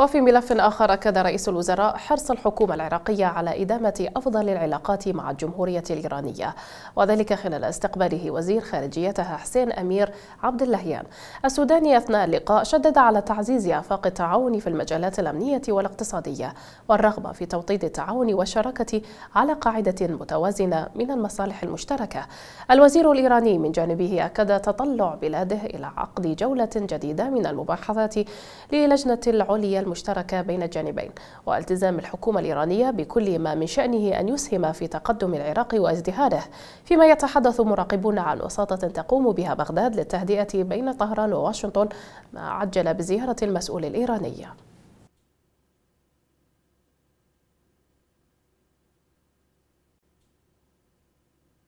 وفي ملف آخر أكد رئيس الوزراء حرص الحكومة العراقية على إدامة أفضل العلاقات مع الجمهورية الإيرانية وذلك خلال استقباله وزير خارجيتها حسين أمير عبد اللهيان السوداني أثناء اللقاء شدد على تعزيز آفاق التعاون في المجالات الأمنية والاقتصادية والرغبة في توطيد التعاون والشراكة على قاعدة متوازنة من المصالح المشتركة الوزير الإيراني من جانبه أكد تطلع بلاده إلى عقد جولة جديدة من المباحثات للجنة العليا المشتركة بين الجانبين والتزام الحكومة الإيرانية بكل ما من شأنه أن يسهم في تقدم العراق وازدهاره فيما يتحدث مراقبون عن وساطة تقوم بها بغداد للتهدئة بين طهران وواشنطن ما عجل بزيارة المسؤول الإيراني